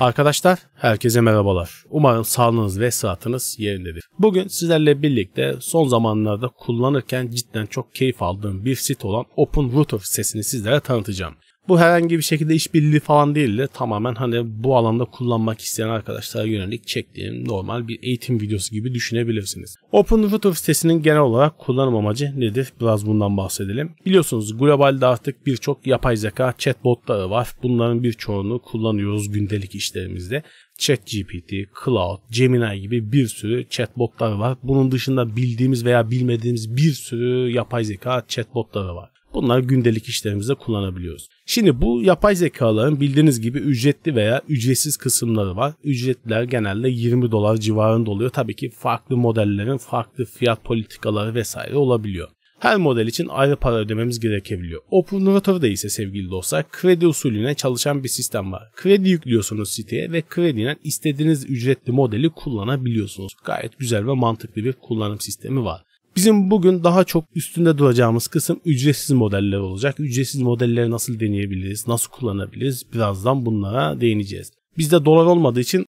Arkadaşlar herkese merhabalar. Umarım sağlığınız ve sıhhatiniz yerindedir. Bugün sizlerle birlikte son zamanlarda kullanırken cidden çok keyif aldığım bir sit olan Open Router sitesini sizlere tanıtacağım. Bu herhangi bir şekilde işbirliği falan değil de tamamen hani bu alanda kullanmak isteyen arkadaşlara yönelik çektiğim normal bir eğitim videosu gibi düşünebilirsiniz. OpenRouter sitesinin genel olarak kullanım amacı nedir? Biraz bundan bahsedelim. Biliyorsunuz globalde artık birçok yapay zeka chatbotları var. Bunların birçoğunu kullanıyoruz gündelik işlerimizde. ChatGPT, Cloud, Gemini gibi bir sürü chatbotları var. Bunun dışında bildiğimiz veya bilmediğimiz bir sürü yapay zeka chatbotları var. Bunlar gündelik işlerimizde kullanabiliyoruz. Şimdi bu yapay zekaların bildiğiniz gibi ücretli veya ücretsiz kısımları var. Ücretler genelde 20 dolar civarında oluyor. Tabii ki farklı modellerin farklı fiyat politikaları vesaire olabiliyor. Her model için ayrı para ödememiz gerekebiliyor. OpenRotor'da ise sevgili dostlar kredi usulüne çalışan bir sistem var. Kredi yüklüyorsunuz siteye ve krediden istediğiniz ücretli modeli kullanabiliyorsunuz. Gayet güzel ve mantıklı bir kullanım sistemi var. Bizim bugün daha çok üstünde duracağımız kısım ücretsiz modeller olacak. Ücretsiz modelleri nasıl deneyebiliriz, nasıl kullanabiliriz birazdan bunlara değineceğiz. Bizde dolar olmadığı için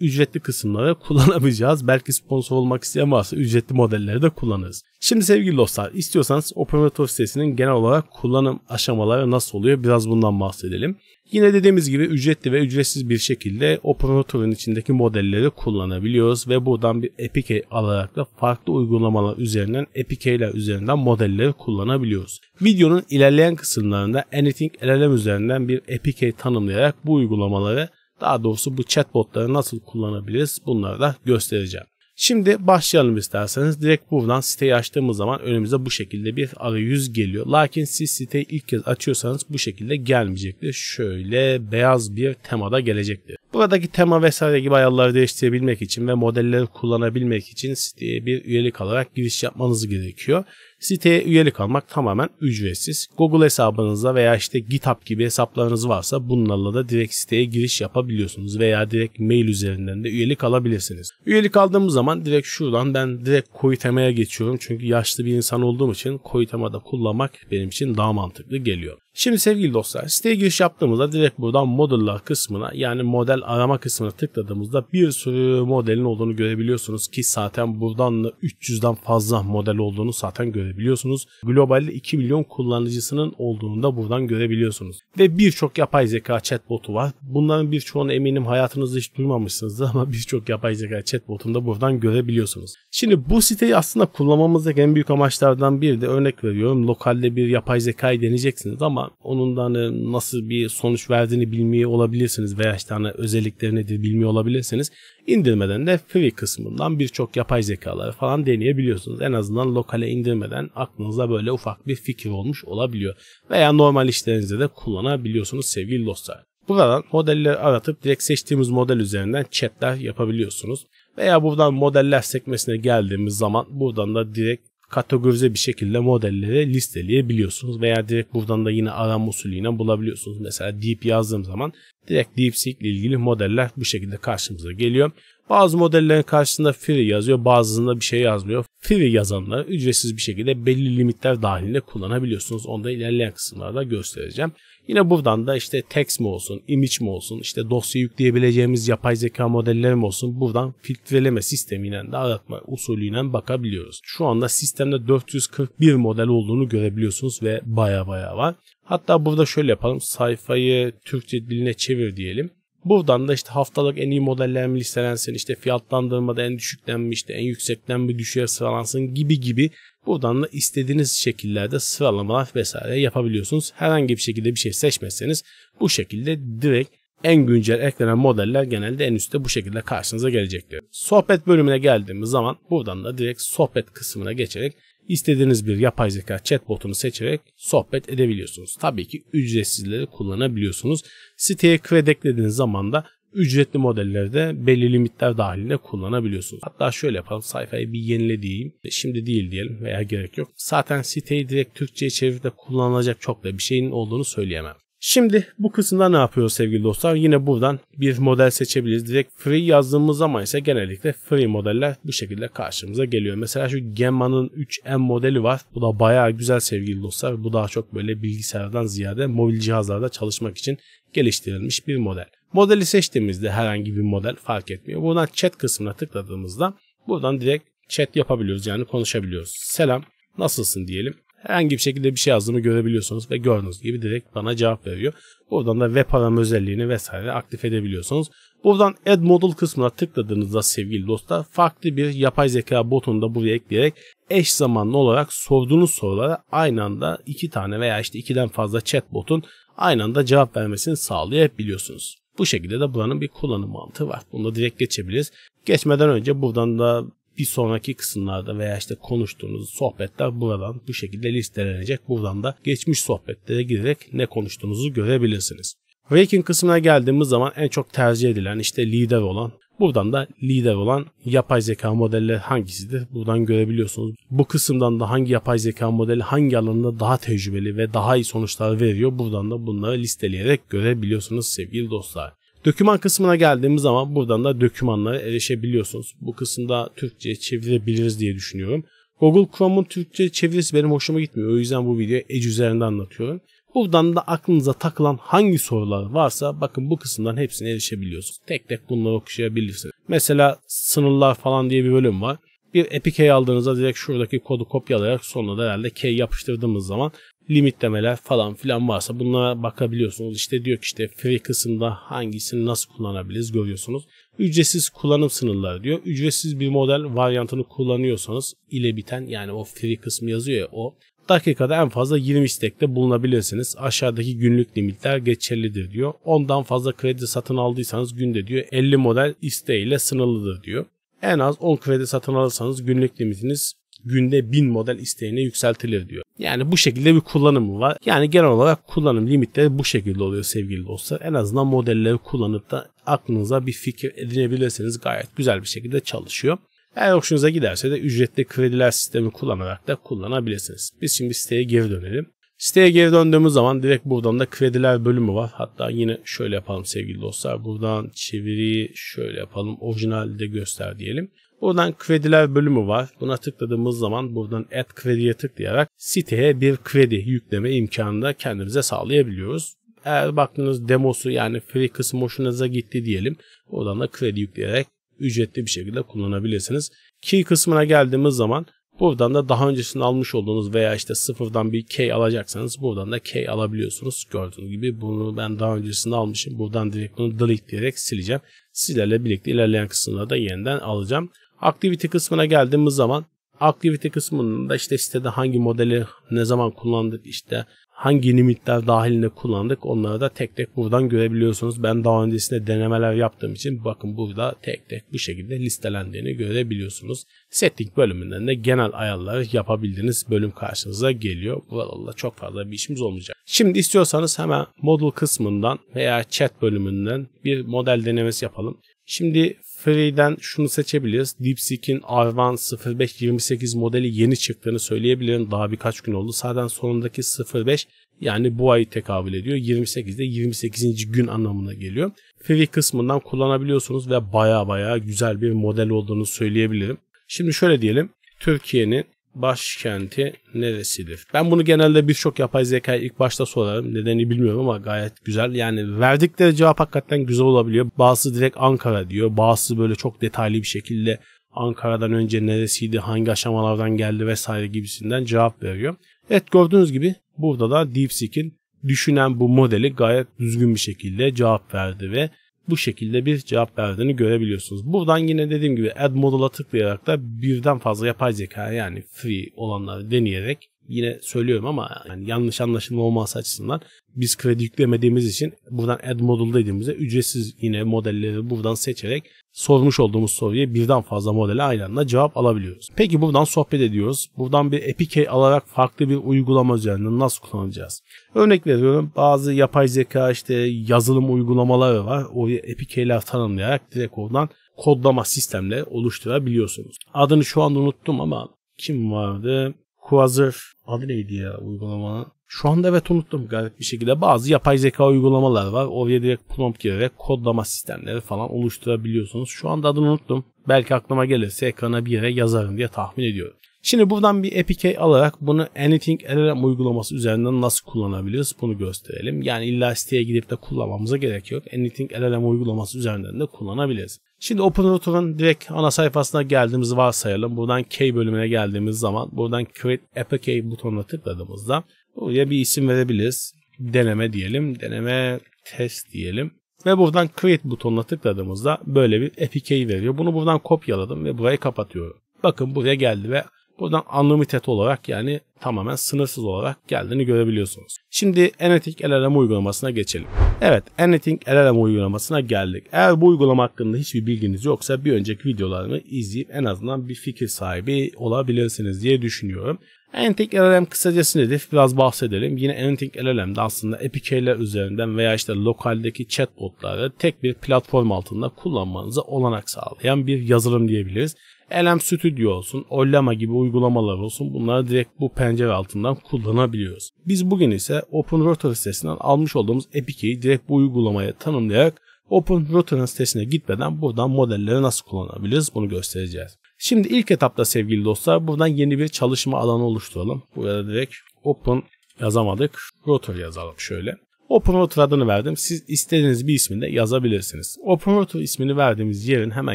ücretli kısımları kullanabileceğiz. Belki sponsor olmak isteyen varsa ücretli modelleri de kullanırız. Şimdi sevgili dostlar istiyorsanız OpenRetro sitesinin genel olarak kullanım aşamaları nasıl oluyor biraz bundan bahsedelim. Yine dediğimiz gibi ücretli ve ücretsiz bir şekilde operatörün içindeki modelleri kullanabiliyoruz ve buradan bir APK alarak da farklı uygulamalar üzerinden APK'ler üzerinden modelleri kullanabiliyoruz. Videonun ilerleyen kısımlarında Anything LLM üzerinden bir APK tanımlayarak bu uygulamaları daha doğrusu bu chatbotları nasıl kullanabiliriz bunları da göstereceğim. Şimdi başlayalım isterseniz. Direkt buradan siteyi açtığımız zaman önümüze bu şekilde bir arayüz geliyor. Lakin siz siteyi ilk kez açıyorsanız bu şekilde gelmeyecektir. Şöyle beyaz bir temada gelecektir. Buradaki tema vesaire gibi ayarları değiştirebilmek için ve modelleri kullanabilmek için siteye bir üyelik alarak giriş yapmanız gerekiyor. Siteye üyelik almak tamamen ücretsiz. Google hesabınızda veya işte GitHub gibi hesaplarınız varsa bunlarla da direkt siteye giriş yapabiliyorsunuz veya direkt mail üzerinden de üyelik alabilirsiniz. Üyelik aldığımız zaman direkt şuradan ben direkt koyu temaya geçiyorum. Çünkü yaşlı bir insan olduğum için koyu temada kullanmak benim için daha mantıklı geliyor. Şimdi sevgili dostlar siteye giriş yaptığımızda direkt buradan modeller kısmına yani model arama kısmına tıkladığımızda bir sürü modelin olduğunu görebiliyorsunuz ki zaten buradan da 300'den fazla model olduğunu zaten görebiliyorsunuz. Globalde 2 milyon kullanıcısının olduğunu da buradan görebiliyorsunuz. Ve birçok yapay zeka chatbotu var. Bunların birçoğunu eminim hayatınızda hiç duymamışsınızdır ama birçok yapay zeka chatbotunu da buradan görebiliyorsunuz. Şimdi bu siteyi aslında kullanmamızdaki en büyük amaçlardan biri de örnek veriyorum lokalde bir yapay zekayı deneyeceksiniz ama ama onun da hani nasıl bir sonuç verdiğini bilmiyor olabilirsiniz veya işte hani özellikleri nedir bilmiyor olabilirsiniz. İndirmeden de free kısmından birçok yapay zekaları falan deneyebiliyorsunuz. En azından lokale indirmeden aklınıza böyle ufak bir fikir olmuş olabiliyor. Veya normal işlerinizde de kullanabiliyorsunuz sevgili dostlar. Buradan modelleri aratıp direkt seçtiğimiz model üzerinden chatler yapabiliyorsunuz. Veya buradan modeller sekmesine geldiğimiz zaman buradan da direkt kategorize bir şekilde modelleri listeleyebiliyorsunuz veya direkt buradan da yine arama usulüyle bulabiliyorsunuz. Mesela deep yazdığım zaman direkt DeepSeek ile ilgili modeller bu şekilde karşımıza geliyor. Bazı modellerin karşısında free yazıyor, bazılarında bir şey yazmıyor. Free yazanları ücretsiz bir şekilde belli limitler dahilinde kullanabiliyorsunuz. Onu da ilerleyen kısımlarda göstereceğim. Yine buradan da işte text mi olsun, image mi olsun, işte dosya yükleyebileceğimiz yapay zeka modelleri mi olsun buradan filtreleme sistemiyle de aratma usulüyle bakabiliyoruz. Şu anda sistemde 441 model olduğunu görebiliyorsunuz ve baya baya var. Hatta burada şöyle yapalım sayfayı Türkçe diline çevir diyelim. Buradan da işte haftalık en iyi modellerim listelensin, işte fiyatlandırma da en düşükten mi işte en yüksekten bir düşüğe sıralansın gibi gibi buradan da istediğiniz şekillerde sıralamalar vesaire yapabiliyorsunuz. Herhangi bir şekilde bir şey seçmezseniz bu şekilde direkt en güncel eklenen modeller genelde en üstte bu şekilde karşınıza gelecektir. Sohbet bölümüne geldiğimiz zaman buradan da direkt sohbet kısmına geçerek istediğiniz bir yapay zeka chatbot'unu seçerek sohbet edebiliyorsunuz. Tabii ki ücretsizleri kullanabiliyorsunuz. Siteye kredi eklediğiniz zaman da ücretli modelleri de belli limitler dahilinde kullanabiliyorsunuz. Hatta şöyle yapalım sayfayı bir yenile diyeyim. E, şimdi değil diyelim veya gerek yok. Zaten siteyi direkt Türkçe'ye çevirip de kullanılacak çok da bir şeyin olduğunu söyleyemem. Şimdi bu kısımda ne yapıyoruz sevgili dostlar? Yine buradan bir model seçebiliriz. Direkt free yazdığımız zaman ise genellikle free modeller bu şekilde karşımıza geliyor. Mesela şu Gemma'nın 3M modeli var. Bu da bayağı güzel sevgili dostlar. Bu daha çok böyle bilgisayardan ziyade mobil cihazlarda çalışmak için geliştirilmiş bir model. Modeli seçtiğimizde herhangi bir model fark etmiyor. Buradan chat kısmına tıkladığımızda buradan direkt chat yapabiliyoruz yani konuşabiliyoruz. Selam nasılsın diyelim herhangi bir şekilde bir şey yazdığımı görebiliyorsunuz ve gördüğünüz gibi direkt bana cevap veriyor. Buradan da web arama özelliğini vesaire aktif edebiliyorsunuz. Buradan Add Model kısmına tıkladığınızda sevgili dostlar farklı bir yapay zeka botunu da buraya ekleyerek eş zamanlı olarak sorduğunuz sorulara aynı anda iki tane veya işte ikiden fazla chat botun aynı anda cevap vermesini sağlayabiliyorsunuz. Bu şekilde de buranın bir kullanım mantığı var. Bunu da direkt geçebiliriz. Geçmeden önce buradan da bir sonraki kısımlarda veya işte konuştuğunuz sohbetler buradan bu şekilde listelenecek. Buradan da geçmiş sohbetlere girerek ne konuştuğunuzu görebilirsiniz. Ranking kısmına geldiğimiz zaman en çok tercih edilen işte lider olan Buradan da lider olan yapay zeka modelleri hangisidir? Buradan görebiliyorsunuz. Bu kısımdan da hangi yapay zeka modeli hangi alanda daha tecrübeli ve daha iyi sonuçlar veriyor? Buradan da bunları listeleyerek görebiliyorsunuz sevgili dostlar. Döküman kısmına geldiğimiz zaman buradan da dökümanlara erişebiliyorsunuz. Bu kısımda Türkçe çevirebiliriz diye düşünüyorum. Google Chrome'un Türkçe çevirisi benim hoşuma gitmiyor. O yüzden bu videoyu Edge üzerinden anlatıyorum. Buradan da aklınıza takılan hangi sorular varsa bakın bu kısımdan hepsine erişebiliyorsunuz. Tek tek bunları okuyabilirsiniz. Mesela sınırlar falan diye bir bölüm var. Bir Epic Key aldığınızda direkt şuradaki kodu kopyalayarak sonuna da herhalde key yapıştırdığımız zaman limitlemeler falan filan varsa bunlara bakabiliyorsunuz. İşte diyor ki işte free kısımda hangisini nasıl kullanabiliriz görüyorsunuz. Ücretsiz kullanım sınırları diyor. Ücretsiz bir model varyantını kullanıyorsanız ile biten yani o free kısmı yazıyor ya o. Dakikada en fazla 20 istekte bulunabilirsiniz. Aşağıdaki günlük limitler geçerlidir diyor. Ondan fazla kredi satın aldıysanız günde diyor 50 model isteğiyle sınırlıdır diyor. En az 10 kredi satın alırsanız günlük limitiniz günde 1000 model isteğine yükseltilir diyor. Yani bu şekilde bir kullanımı var. Yani genel olarak kullanım limitleri bu şekilde oluyor sevgili dostlar. En azından modelleri kullanıp da aklınıza bir fikir edinebilirseniz gayet güzel bir şekilde çalışıyor. Eğer hoşunuza giderse de ücretli krediler sistemi kullanarak da kullanabilirsiniz. Biz şimdi siteye geri dönelim. Siteye geri döndüğümüz zaman direkt buradan da krediler bölümü var. Hatta yine şöyle yapalım sevgili dostlar. Buradan çeviriyi şöyle yapalım. Orijinalde göster diyelim. Buradan krediler bölümü var. Buna tıkladığımız zaman buradan add krediye tıklayarak siteye bir kredi yükleme imkanını da kendimize sağlayabiliyoruz. Eğer baktığınız demosu yani free kısmı hoşunuza gitti diyelim. buradan da kredi yükleyerek ücretli bir şekilde kullanabilirsiniz. Key kısmına geldiğimiz zaman Buradan da daha öncesinde almış olduğunuz veya işte sıfırdan bir k alacaksanız buradan da k alabiliyorsunuz. Gördüğünüz gibi bunu ben daha öncesinde almışım. Buradan direkt bunu delete diyerek sileceğim. Sizlerle birlikte ilerleyen kısımlarda yeniden alacağım. Activity kısmına geldiğimiz zaman Activity kısmında işte sitede hangi modeli ne zaman kullandık işte hangi limitler dahilinde kullandık onları da tek tek buradan görebiliyorsunuz. Ben daha öncesinde denemeler yaptığım için bakın burada tek tek bu şekilde listelendiğini görebiliyorsunuz. Setting bölümünden de genel ayarları yapabildiğiniz bölüm karşınıza geliyor. Buralarla çok fazla bir işimiz olmayacak. Şimdi istiyorsanız hemen model kısmından veya chat bölümünden bir model denemesi yapalım. Şimdi Free'den şunu seçebiliriz. DeepSeek'in R1 0528 modeli yeni çıktığını söyleyebilirim. Daha birkaç gün oldu. Sağdan sonundaki 05 yani bu ayı tekabül ediyor. 28'de 28. gün anlamına geliyor. Free kısmından kullanabiliyorsunuz ve baya baya güzel bir model olduğunu söyleyebilirim. Şimdi şöyle diyelim. Türkiye'nin başkenti neresidir? Ben bunu genelde birçok yapay zekaya ilk başta sorarım. Nedeni bilmiyorum ama gayet güzel. Yani verdikleri cevap hakikaten güzel olabiliyor. Bazısı direkt Ankara diyor. Bazısı böyle çok detaylı bir şekilde Ankara'dan önce neresiydi, hangi aşamalardan geldi vesaire gibisinden cevap veriyor. Evet gördüğünüz gibi burada da DeepSeek'in düşünen bu modeli gayet düzgün bir şekilde cevap verdi ve bu şekilde bir cevap verdiğini görebiliyorsunuz. Buradan yine dediğim gibi add modu'la tıklayarak da birden fazla yapay zeka yani free olanları deneyerek yine söylüyorum ama yani yanlış anlaşılma olması açısından biz kredi yüklemediğimiz için buradan add model dediğimizde ücretsiz yine modelleri buradan seçerek sormuş olduğumuz soruya birden fazla modele aynı anda cevap alabiliyoruz. Peki buradan sohbet ediyoruz. Buradan bir APK alarak farklı bir uygulama üzerinden nasıl kullanacağız? Örnek veriyorum bazı yapay zeka işte yazılım uygulamaları var. Oraya APK'ler tanımlayarak direkt oradan kodlama sistemle oluşturabiliyorsunuz. Adını şu anda unuttum ama kim vardı? Quasar adı neydi ya uygulamanın? Şu anda evet unuttum garip bir şekilde. Bazı yapay zeka uygulamalar var. Oraya direkt prompt girerek kodlama sistemleri falan oluşturabiliyorsunuz. Şu anda adını unuttum. Belki aklıma gelirse ekrana bir yere yazarım diye tahmin ediyorum. Şimdi buradan bir APK alarak bunu Anything LLM uygulaması üzerinden nasıl kullanabiliriz bunu gösterelim. Yani illa siteye gidip de kullanmamıza gerek yok. Anything LLM uygulaması üzerinden de kullanabiliriz. Şimdi OpenRouter'ın direkt ana sayfasına geldiğimizi varsayalım. Buradan K bölümüne geldiğimiz zaman buradan Create APK butonuna tıkladığımızda buraya bir isim verebiliriz. Deneme diyelim. Deneme test diyelim. Ve buradan Create butonuna tıkladığımızda böyle bir APK veriyor. Bunu buradan kopyaladım ve burayı kapatıyorum. Bakın buraya geldi ve Buradan unlimited olarak yani tamamen sınırsız olarak geldiğini görebiliyorsunuz. Şimdi Anything LLM uygulamasına geçelim. Evet Anything LLM uygulamasına geldik. Eğer bu uygulama hakkında hiçbir bilginiz yoksa bir önceki videolarımı izleyip en azından bir fikir sahibi olabilirsiniz diye düşünüyorum. Entek LLM kısacası nedir? Biraz bahsedelim. Yine Entek LLM'de aslında API'ler üzerinden veya işte lokaldeki chatbotları tek bir platform altında kullanmanıza olanak sağlayan bir yazılım diyebiliriz. LM Studio olsun, Ollama gibi uygulamalar olsun bunları direkt bu pencere altından kullanabiliyoruz. Biz bugün ise Open Rotary sitesinden almış olduğumuz API'yi direkt bu uygulamaya tanımlayarak Open Rotary'nin sitesine gitmeden buradan modelleri nasıl kullanabiliriz bunu göstereceğiz. Şimdi ilk etapta sevgili dostlar buradan yeni bir çalışma alanı oluşturalım. Burada direkt open yazamadık. Rotor yazalım şöyle. Open Rotor adını verdim. Siz istediğiniz bir ismini de yazabilirsiniz. Open Rotor ismini verdiğimiz yerin hemen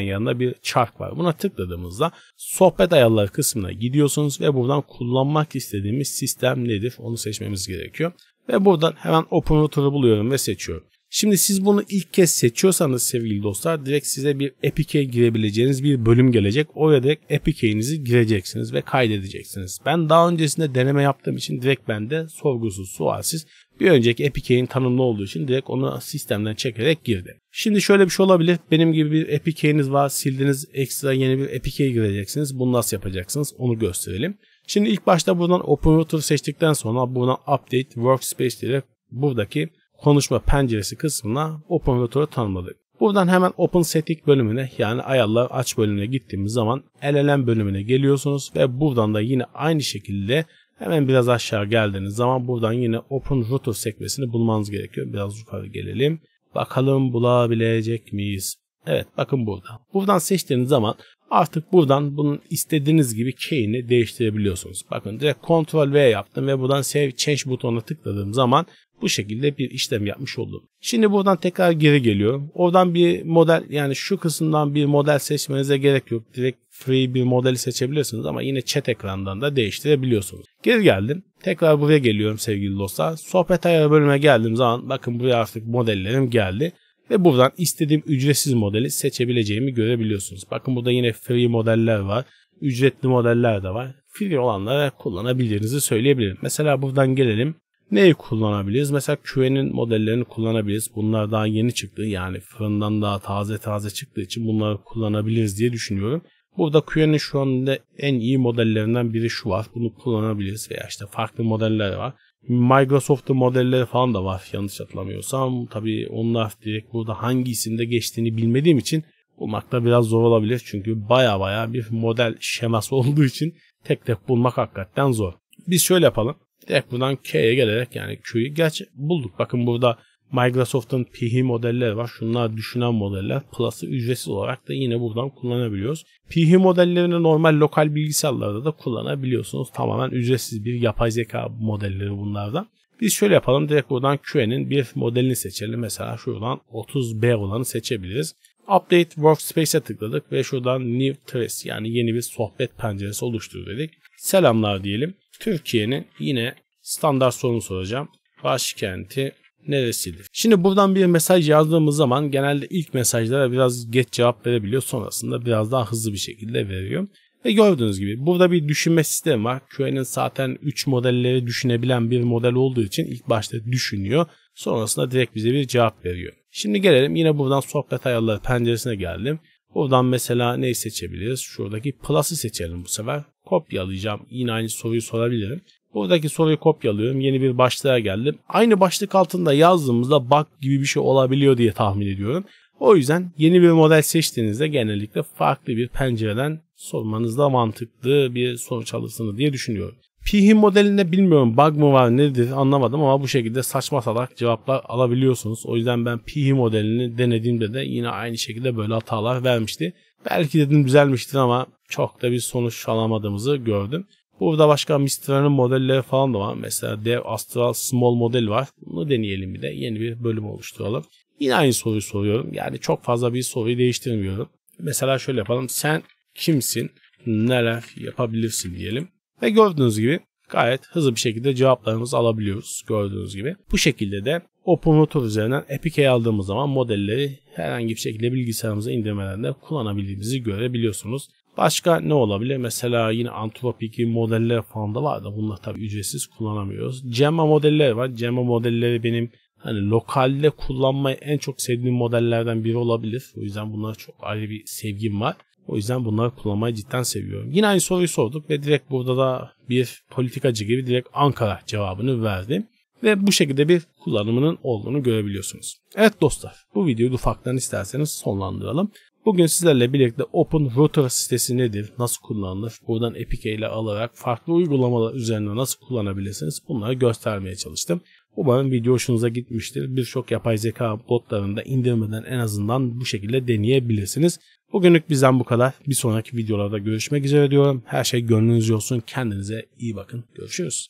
yanında bir çark var. Buna tıkladığımızda sohbet ayarları kısmına gidiyorsunuz ve buradan kullanmak istediğimiz sistem nedir onu seçmemiz gerekiyor. Ve buradan hemen Open Rotor'u buluyorum ve seçiyorum. Şimdi siz bunu ilk kez seçiyorsanız sevgili dostlar direkt size bir Epic'e girebileceğiniz bir bölüm gelecek. Oraya direkt Epic'inizi gireceksiniz ve kaydedeceksiniz. Ben daha öncesinde deneme yaptığım için direkt bende sorgusuz sualsiz bir önceki Epic'in tanımlı olduğu için direkt onu sistemden çekerek girdi. Şimdi şöyle bir şey olabilir. Benim gibi bir Epic'iniz var. Sildiniz ekstra yeni bir Epic'e gireceksiniz. Bunu nasıl yapacaksınız onu gösterelim. Şimdi ilk başta buradan Open Router seçtikten sonra buradan Update Workspace diye buradaki konuşma penceresi kısmına Open Rotor'u tanımladık. Buradan hemen Open OpenSetting bölümüne yani ayarlar aç bölümüne gittiğimiz zaman LLM bölümüne geliyorsunuz ve buradan da yine aynı şekilde hemen biraz aşağı geldiğiniz zaman buradan yine Open Rotor sekmesini bulmanız gerekiyor. Biraz yukarı gelelim. Bakalım bulabilecek miyiz? Evet bakın burada. Buradan seçtiğiniz zaman artık buradan bunun istediğiniz gibi key'ini değiştirebiliyorsunuz. Bakın direkt Ctrl V yaptım ve buradan Save Change butonuna tıkladığım zaman bu şekilde bir işlem yapmış oldum. Şimdi buradan tekrar geri geliyorum. Oradan bir model yani şu kısımdan bir model seçmenize gerek yok. Direkt free bir modeli seçebilirsiniz ama yine chat ekranından da değiştirebiliyorsunuz. Geri geldim. Tekrar buraya geliyorum sevgili dostlar. Sohbet ayarı bölüme geldiğim zaman bakın buraya artık modellerim geldi. Ve buradan istediğim ücretsiz modeli seçebileceğimi görebiliyorsunuz. Bakın burada yine free modeller var. Ücretli modeller de var. Free olanlara kullanabilirinizi söyleyebilirim. Mesela buradan gelelim. Neyi kullanabiliriz? Mesela küvenin modellerini kullanabiliriz. Bunlar daha yeni çıktı. Yani fırından daha taze taze çıktığı için bunları kullanabiliriz diye düşünüyorum. Burada QN'in şu anda en iyi modellerinden biri şu var. Bunu kullanabiliriz veya işte farklı modeller var. Microsoft'un modelleri falan da var yanlış hatırlamıyorsam. tabi onlar direkt burada hangi hangisinde geçtiğini bilmediğim için bulmakta biraz zor olabilir. Çünkü baya baya bir model şeması olduğu için tek tek bulmak hakikaten zor. Biz şöyle yapalım. Direkt buradan K'ye gelerek yani Q'yu geç bulduk. Bakın burada Microsoft'un PHI modelleri var. Şunlar düşünen modeller. Plus'ı ücretsiz olarak da yine buradan kullanabiliyoruz. PHI modellerini normal lokal bilgisayarlarda da kullanabiliyorsunuz. Tamamen ücretsiz bir yapay zeka modelleri bunlardan. Biz şöyle yapalım. Direkt buradan QN'in bir modelini seçelim. Mesela şuradan 30B olanı seçebiliriz. Update Workspace'e tıkladık ve şuradan New Trace yani yeni bir sohbet penceresi oluştur dedik. Selamlar diyelim. Türkiye'nin yine standart sorunu soracağım. Başkenti neresidir? Şimdi buradan bir mesaj yazdığımız zaman genelde ilk mesajlara biraz geç cevap verebiliyor. Sonrasında biraz daha hızlı bir şekilde veriyor. Ve gördüğünüz gibi burada bir düşünme sistemi var. QA'nın zaten 3 modelleri düşünebilen bir model olduğu için ilk başta düşünüyor. Sonrasında direkt bize bir cevap veriyor. Şimdi gelelim yine buradan sohbet ayarları penceresine geldim. Buradan mesela neyi seçebiliriz? Şuradaki plus'ı seçelim bu sefer kopyalayacağım. Yine aynı soruyu sorabilirim. Buradaki soruyu kopyalıyorum. Yeni bir başlığa geldim. Aynı başlık altında yazdığımızda bug gibi bir şey olabiliyor diye tahmin ediyorum. O yüzden yeni bir model seçtiğinizde genellikle farklı bir pencereden sormanız da mantıklı bir sonuç alırsınız diye düşünüyorum. Pihi modelinde bilmiyorum bug mı var nedir anlamadım ama bu şekilde saçma salak cevaplar alabiliyorsunuz. O yüzden ben Pihi modelini denediğimde de yine aynı şekilde böyle hatalar vermişti. Belki dedim düzelmiştir ama çok da bir sonuç alamadığımızı gördüm. Burada başka Mistra'nın modelleri falan da var. Mesela Dev Astral Small model var. Bunu deneyelim bir de. Yeni bir bölüm oluşturalım. Yine aynı soruyu soruyorum. Yani çok fazla bir soruyu değiştirmiyorum. Mesela şöyle yapalım. Sen kimsin, neler yapabilirsin diyelim. Ve gördüğünüz gibi gayet hızlı bir şekilde cevaplarımızı alabiliyoruz gördüğünüz gibi. Bu şekilde de OpenRouter üzerinden APK'ye aldığımız zaman modelleri herhangi bir şekilde bilgisayarımıza indirmelerde kullanabildiğimizi görebiliyorsunuz. Başka ne olabilir? Mesela yine Antropic modeller falan da var da bunları tabii ücretsiz kullanamıyoruz. Gemma modelleri var. Gemma modelleri benim hani lokalde kullanmayı en çok sevdiğim modellerden biri olabilir. O yüzden bunlara çok ayrı bir sevgim var. O yüzden bunları kullanmayı cidden seviyorum. Yine aynı soruyu sorduk ve direkt burada da bir politikacı gibi direkt Ankara cevabını verdim. Ve bu şekilde bir kullanımının olduğunu görebiliyorsunuz. Evet dostlar bu videoyu ufaktan isterseniz sonlandıralım. Bugün sizlerle birlikte Open Router sitesi nedir, nasıl kullanılır, buradan Epic ile alarak farklı uygulamalar üzerinde nasıl kullanabilirsiniz bunları göstermeye çalıştım. Umarım video hoşunuza gitmiştir. Birçok yapay zeka botlarını da indirmeden en azından bu şekilde deneyebilirsiniz. Bugünlük bizden bu kadar. Bir sonraki videolarda görüşmek üzere diyorum. Her şey gönlünüzce olsun. Kendinize iyi bakın. Görüşürüz.